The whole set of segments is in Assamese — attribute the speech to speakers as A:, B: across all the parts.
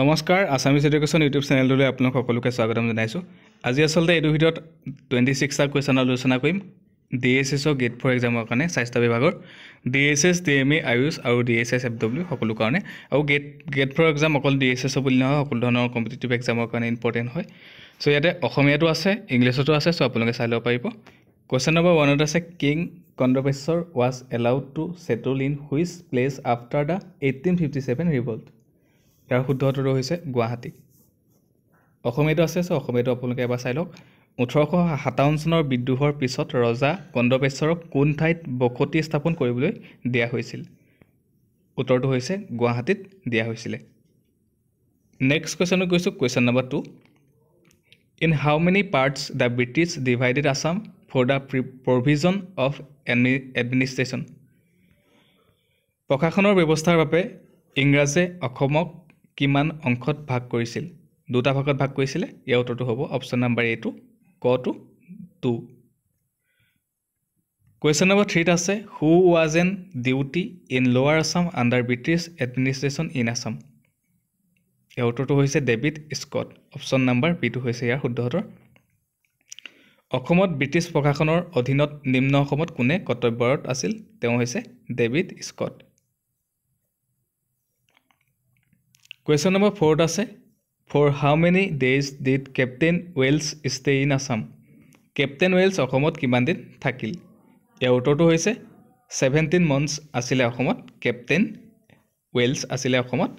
A: নমস্কাৰ আছামিছ এডুকেশ্যন ইউটিউব চেনেলটোলৈ আপোনাক সকলোকে স্বাগতম জনাইছোঁ আজি আচলতে এইটো ভিডিঅ'ত টুৱেণ্টি ছিক্স আৰ কুৱেশ্যন আলোচনা কৰিম D S S O' grade four এক্সামৰ কাৰণে স্বাস্থ্য বিভাগৰ D S S D M E Ayush আৰু D S S F W সকলো কাৰণে আৰু গেট গেট ফ'ৰ এক্সাম অকল ডি এছ এছ অ' বুলি নহয় সকলো ধৰণৰ কম্পিটিটিভ এক্সামৰ কাৰণে ইম্পৰ্টেণ্ট হয় চ' ইয়াতে অসমীয়াটো আছে ইংলিছতো আছে চ' আপোনালোকে চাই ল'ব পাৰিব কুৱেশ্যন নম্বৰ ওৱানত আছে king Kandarpeswar was allowed to settle in which place after the eighteen fifty seven revolt ইয়াৰ শুদ্ধ উত্তৰটো হৈছে গুৱাহাটী অসমীয়াটো আছে চ' অসমীয়াটো আপোনালোকে এবাৰ চাই লওক ওঠৰশ সাতাৱন্ন চনৰ বিদ্ৰোহৰ পিছত ৰজা কন্দপেশ্বৰক কোন ঠাইত বসতি স্থাপন কৰিবলৈ দিয়া হৈছিল উত্তৰটো হৈছে গুৱাহাটীত দিয়া হৈছিলে নেক্সট কুৱেশ্যনত গৈছোঁ question number two in how many parts the British divided Assam for the provision of admin administration প্ৰশাসনৰ ব্যৱস্থাৰ বাবে ইংৰাজে অসমক কিমান অংশত ভাগ কৰিছিল দুটা ভাগত ভাগ কৰিছিলে ইয়াৰ উত্তৰটো হ'ব অপশ্যন নাম্বাৰ এইটো ক টু টু কুৱেশ্যন নম্বৰ থ্ৰীত আছে who was on duty in lower Assam under British administration in Assam ইয়াৰ উত্তৰটো হৈছে ডেভিড স্কট অপশ্যন নাম্বাৰ বিটো হৈছে ইয়াৰ শুদ্ধতৰ অসমত ব্ৰিটিছ প্ৰশাসনৰ অধীনত নিম্ন অসমত কোনে কৰ্তব্যৰত আছিল তেওঁ হৈছে ডেভিড স্কট কুৱেশ্যন নম্বৰ ফ'ৰত আছে for how many days did Captain Welsh stay in Assam Captain Welsh অসমত কিমান দিন থাকিল ইয়াৰ উত্তৰটো হৈছে ছেভেণ্টিন মন্থছ আছিলে অসমত কেপ্টেইন ৱেলছ আছিলে অসমত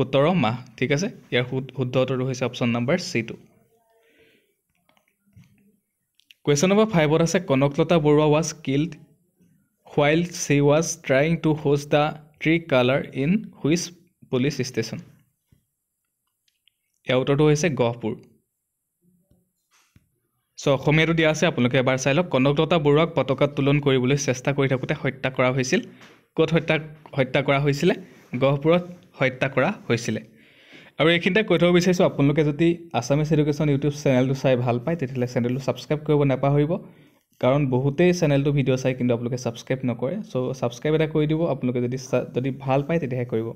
A: সোতৰ মাহ ঠিক আছে ইয়াৰ শুদ্ধ উত্তৰটো হৈছে option number C to question number ফাইভত আছে Kanaklata Barua was killed while she was trying to hoist the tricolour in which police station ইয়াৰ উত্তৰটো হৈছে গহপুৰ চ' অসমীয়াটো দিয়া আছে আপোনালোকে এবাৰ চাই লওক কনকলতা বৰুৱাক পতাকা তোলন কৰিবলৈ চেষ্টা কৰি থাকোঁতে হত্যা কৰা হৈছিল ক'ত হত্যা হত্যা কৰা হৈছিলে গহপুৰত হত্যা কৰা হৈছিলে আৰু এইখিনিতে কৈ থ'ব বিচাৰিছোঁ আপোনালোকে যদি আছামিজ এডুকেশ্যন ইউটিউব চেনেলটো চাই ভাল পায় তেতিয়াহ'লে চেনেলটো ছাবস্ক্ৰাইব কৰিব নাপাহৰিব কাৰণ বহুতেই চেনেলটো ভিডিঅ' চাই কিন্তু আপোনালোকে ছাবস্ক্ৰাইব নকৰে চ' ছাবস্ক্ৰাইব এটা কৰি দিব আপোনালোকে যদি যদি ভাল পায় তেতিয়াহে কৰিব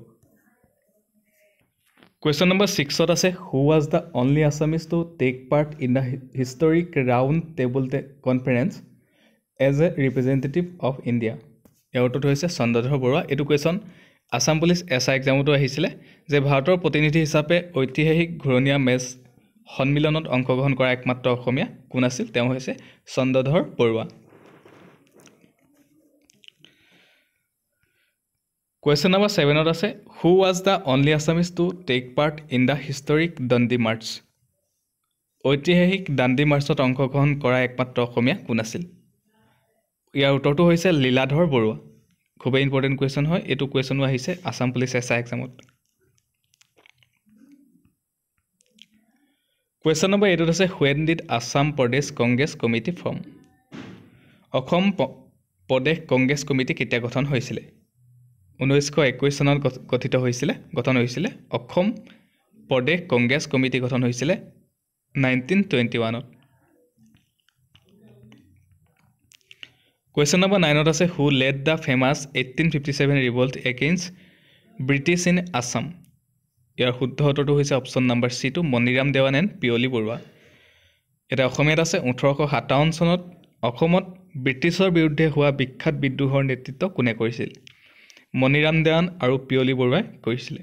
A: কুৱেশ্যন নম্বৰ ছিক্সত আছে who was the only Assamese to take part in the historic round table conference as a representative of India ইয়াৰ উত্তৰটো হৈছে চন্দ্ৰধৰ বৰুৱা এইটো question Assam police S I এক্সামতো আহিছিলে যে ভাৰতৰ প্ৰতিনিধি হিচাপে ঐতিহাসিক ঘূৰণীয়া মেচ সন্মিলনত অংশগ্ৰহণ কৰা একমাত্ৰ অসমীয়া কোন আছিল তেওঁ হৈছে চন্দ্ৰধৰ বৰুৱা কুৱেশ্যন নাম্বাৰ ছেভেনত আছে who was the only Assamese to take part in the historic Dandi march ঐতিহাসিক দাণ্ডী মাৰ্চত অংশগ্ৰহণ কৰা একমাত্ৰ অসমীয়া কোন আছিল ইয়াৰ উত্তৰটো হৈছে লীলাধৰ বৰুৱা খুবেই ইম্পৰ্টেণ্ট কুৱেশ্যন হয় এইটো কুৱেশ্যনো আহিছে আছাম পুলিচ এছ আই এক্সামত কুৱেশ্যন নম্বৰ এইটোত আছে when did Assam Pradesh Congress committee form Assam Pradesh Congress committee কেতিয়া গঠন হৈছিলে ঊনৈছশ একৈছ চনত গঠিত হৈছিলে গঠন হৈছিলে অসম প্ৰদেশ কংগ্ৰেছ কমিটি গঠন হৈছিলে নাইনটিন টুৱেণ্টি ওৱানত কুৱেশ্যন নম্বৰ নাইনত আছে who led the famous eighteen fifty seven revolt against British in Assam ইয়াৰ শুদ্ধ উত্তৰটো হৈছে অপশ্যন নম্বৰ চিটো মণিৰাম দেৱান এণ্ড পিয়লি বৰুৱা এতিয়া অসমীয়াত আছে ওঠৰশ সাতাৱন্ন চনত অসমত ব্ৰিটিছৰ বিৰুদ্ধে হোৱা বিখ্যাত বিদ্ৰোহৰ নেতৃত্ব কোনে কৰিছিল মণিৰাম দেৱান আৰু পিয়লি বৰুৱাই কৰিছিলে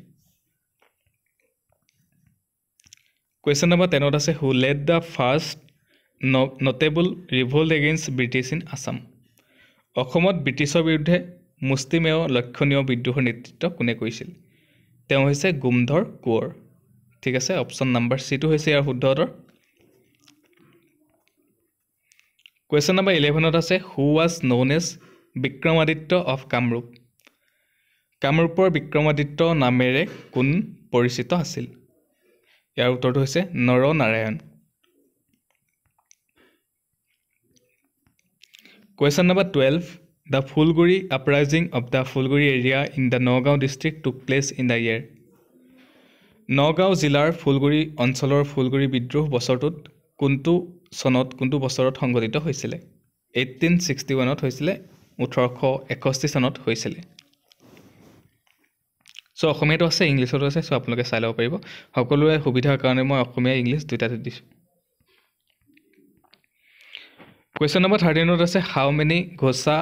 A: কুৱেশ্যন নম্বৰ টেনত আছে who led the first no notable revolt against British in Assam অসমত ব্ৰিটিছৰ বিৰুদ্ধে মুষ্টিমেয় লক্ষণীয় বিদ্ৰোহৰ নেতৃত্ব কোনে কৰিছিল তেওঁ হৈছে গুমধৰ কোঁৱৰ ঠিক আছে অপশ্যন নাম্বাৰ চিটো হৈছে ইয়াৰ শুদ্ধ উত্তৰ কুৱেশ্যন নাম্বাৰ ইলেভেনত আছে who was known as Vikramaditya of Kamrup কামৰূপৰ বিক্ৰমাদিত্য নামেৰে কোন পৰিচিত আছিল ইয়াৰ উত্তৰটো হৈছে Naranarayan question number twelve the Phulaguri uprising of the Phulaguri area in the Nagaon district took place in the year Nagaon জিলাৰ ফুলগুৰি অঞ্চলৰ ফুলগুৰি বিদ্ৰোহ বছৰটোত কোনটো চনত কোনটো বছৰত সংঘটিত হৈছিলে এইটিন ছিক্সটি ওৱানত হৈছিলে ওঠৰশ এষষ্ঠি চনত হৈছিলে চ' অসমীয়াটো আছে ইংলিছতো আছে চ' আপোনালোকে চাই ল'ব পাৰিব সকলোৰে সুবিধাৰ কাৰণে মই অসমীয়া ইংলিছ দুইটাতে দিছোঁ কুৱেশ্যন নম্বৰ থাৰ্টিনত আছে how many ghosa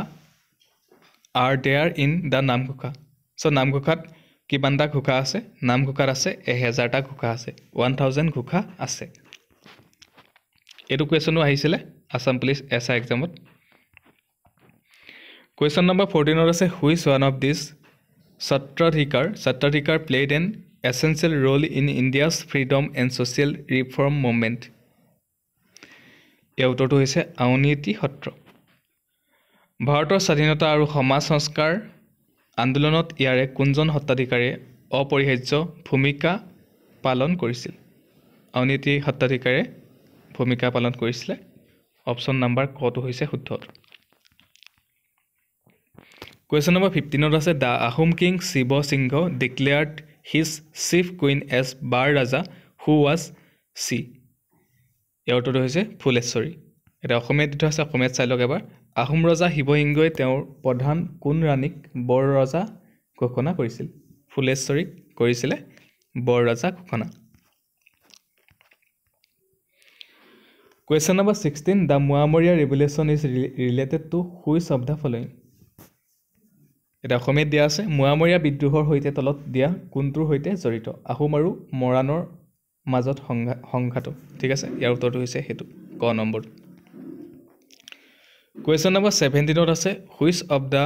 A: are there in the Namghosa so' নামঘোষাত কিমানটা ঘোষা আছে নামঘোষাত আছে এহেজাৰটা ঘোষা আছে ওৱান থাউজেণ্ড ঘোষা আছে এইটো কুৱেশ্যনো আহিছিলে আছাম পুলিচ এছ আই এক্সামত কুৱেশ্যন নম্বৰ ফৰ্টিনত আছে who is one of these Satradhikar Satradhikar played an essential role in India's freedom and social reform movement এই উত্তৰটো হৈছে আউনীতি সত্ৰ ভাৰতৰ স্বাধীনতা আৰু সমাজ সংস্কাৰ আন্দোলনত ইয়াৰে কোনজন সত্ৰাধিকাৰীয়ে অপৰিহাৰ্য ভূমিকা পালন কৰিছিল আউনীতি সত্ৰাধিকাৰে ভূমিকা পালন কৰিছিলে অপশ্যন নাম্বাৰ কটো হৈছে শুদ্ধ উত্তৰ কুৱেশ্যন নম্বৰ ফিফটিনত আছে the Ahom king Shiva Singha declared his chief queen as Bar Raja who was she ইয়াৰ উত্তৰটো হৈছে ফুলেশ্বৰী এতিয়া অসমীয়াত দিটো আছে অসমীয়াত চাই লওক এবাৰ আহোম ৰজা শিৱসিংহই তেওঁৰ প্ৰধান কোন ৰাণীক বৰ ৰজা ঘোষণা কৰিছিল ফুলেশ্বৰীক কৰিছিলে বৰ ৰজা ঘোষণা question number sixteen the Moamoria revolution is related to which of the following এটা অসমীয়াত দিয়া আছে মোৱামৰীয়া বিদ্ৰোহৰ সৈতে তলত দিয়া কোনটোৰ সৈতে জড়িত আহোম আৰু মৰাণৰ মাজত সংঘা সংঘাতক ঠিক আছে ইয়াৰ উত্তৰটো হৈছে সেইটো ক নম্বৰ কুৱেশ্যন নম্বৰ ছেভেণ্টিনত আছে which of the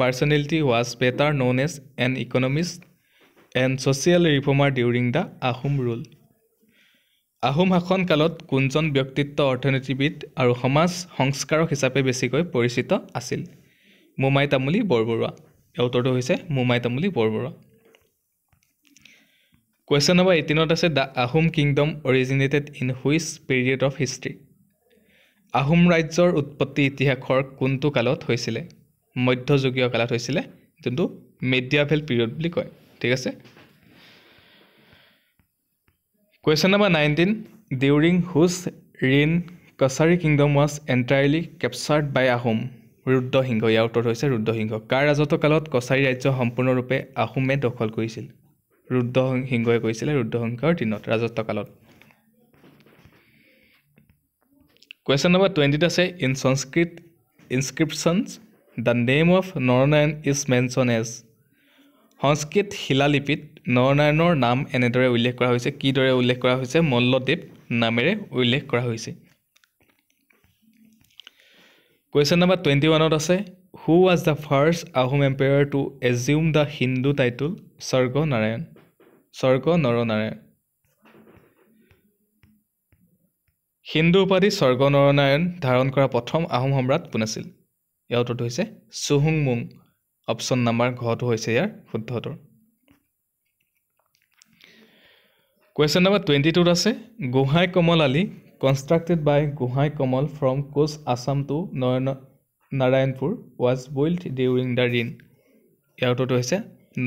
A: personality was better known as an economist and social reformer during the Ahom rule Ahom শাসনকালত কোনজন ব্যক্তিত্ব অৰ্থনীতিবিদ আৰু সমাজ সংস্কাৰক হিচাপে বেছিকৈ পৰিচিত আছিল মোমাই তামুলী বৰবৰুৱা ইয়াৰ উত্তৰটো হৈছে মোমাই তামুলী বৰবৰুৱা কুৱেশ্যন নম্বৰ এইটিনত আছে the Ahom kingdom originated in which period of history Ahom ৰাজ্যৰ উৎপত্তি ইতিহাসৰ কোনটো কালত হৈছিলে মধ্যযুগীয় কালত হৈছিলে যোনটো মেডিয়াভেল পিৰিয়ড বুলি কয় ঠিক আছে question number nineteen during whose reign Kachari kingdom was entirely captured by Ahom Rudra Singha ইয়াৰ উত্তৰ হৈছে ৰুদ্ৰসিংহ কাৰ ৰাজত্ব কালত কছাৰী ৰাজ্য সম্পূৰ্ণৰূপে আহোমে দখল কৰিছিল ৰুদ্ৰসিংহই কৈছিলে ৰুদ্ৰসিংহৰ দিনত ৰাজত্বকালত কুৱেশ্যন নম্বৰ টুৱেণ্টিত আছে in Sanskrit inscriptions the name of Naranarayan is mention as Sanskrit শিলালিপিত নৰনাৰায়ণৰ নাম এনেদৰে উল্লেখ কৰা হৈছে কিদৰে উল্লেখ কৰা হৈছে মল্লদেৱ নামেৰে উল্লেখ কৰা হৈছে কুৱেশ্যন নাম্বাৰ টুৱেণ্টি ওৱানত আছে who was the first Ahom empire to assume the Hindu title Swarga Narayan স্বৰ্গ নৰনাৰায়ণ হিন্দু উপাধি স্বৰ্গ নৰনাৰায়ণ ধাৰণ কৰা প্ৰথম আহোম সম্ৰাট কোন আছিল ইয়াৰ উত্তৰটো হৈছে মুং অপশ্যন নাম্বাৰ ঘটো হৈছে ইয়াৰ শুদ্ধ উত্তৰ কুৱেশ্যন নাম্বাৰ টুৱেণ্টি টুত আছে Gohain Kamal Ali constructed by Gohain Kamal from Koch Assam to Nayan Narayanpur was built during the reign ইয়াৰ উত্তৰটো হৈছে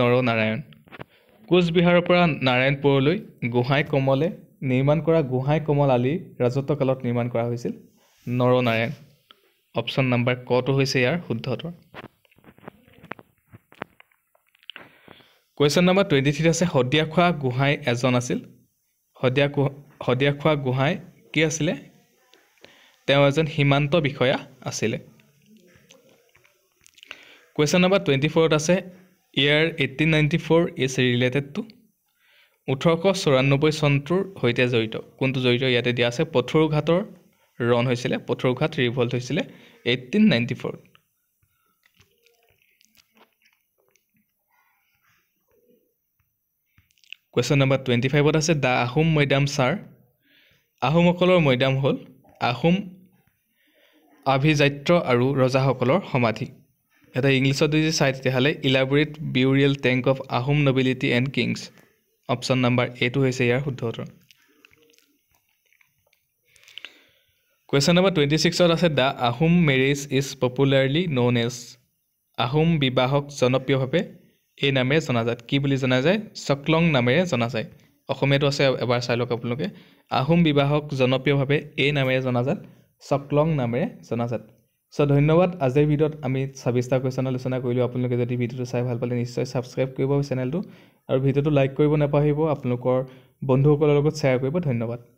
A: নৰ নাৰায়ণ কোচবিহাৰৰ পৰা নাৰায়ণপুৰলৈ গোহাঁই কমলে নিৰ্মাণ কৰা গোহাঁই কমল আলি ৰাজত্বকালত নিৰ্মাণ কৰা হৈছিল নৰ নাৰায়ণ অপশ্যন নাম্বাৰ কটো হৈছে ইয়াৰ শুদ্ধতৰ কুৱেশ্যন নম্বৰ টুৱেণ্টি থ্ৰীত আছে শদিয়াখোৱা গোহাঁই এজন আছিল শদিয়া শদিয়াখোৱা গোহাঁই কি আছিলে তেওঁ এজন সীমান্ত বিষয়া আছিলে কুৱেশ্যন নম্বৰ টুৱেণ্টি ফ'ৰত আছে ইয়াৰ eighteen ninety four is related to ওঠৰশ চৌৰান্নব্বৈ চনটোৰ সৈতে জড়িত কোনটো জড়িত ইয়াতে দিয়া আছে পথৰুঘাটৰ ৰণ হৈছিলে পথৰুঘাট ৰিভল্ট হৈছিলে এইটিন নাইণ্টি ফ'ৰত কুৱেশ্যন নম্বৰ টুৱেণ্টি ফাইভত আছে দ্য আহোম মৈদাম ছাৰ আহোমসকলৰ মৈদাম হ'ল আহোম আভিজাত্য আৰু ৰজাসকলৰ সমাধি এটা ইংলিছত যদি চাই তেতিয়াহ'লে elaborate burial tank of Ahom nobility and kings option number এইটো হৈছে ইয়াৰ শুদ্ধ উত্তৰ কুৱেশ্যন নম্বৰ টুৱেণ্টি ছিক্সত আছে the Ahom marriage is popularly known as Ahom বিবাহক জনপ্ৰিয়ভাৱে এই নামেৰে জনাজাত কি বুলি জনা যায় চকলং নামেৰে জনা যায় অসমীয়াটো আছে এবাৰ চাই লওক আপোনালোকে আহোম বিবাহক জনপ্ৰিয়ভাৱে এই নামেৰে জনাজাত চকলং নামেৰে জনাজাত চ' ধন্যবাদ আজিৰ ভিডিঅ'ত আমি ছাব্বিছটা কুৱেশ্যন আলোচনা কৰিলোঁ আপোনালোকে যদি ভিডিঅ'টো চাই ভাল পালে নিশ্চয় ছাবস্ক্ৰাইব কৰিব চেনেলটো আৰু ভিডিঅ'টো লাইক কৰিব নাপাহৰিব আপোনালোকৰ বন্ধুসকলৰ লগত শ্বেয়াৰ কৰিব ধন্যবাদ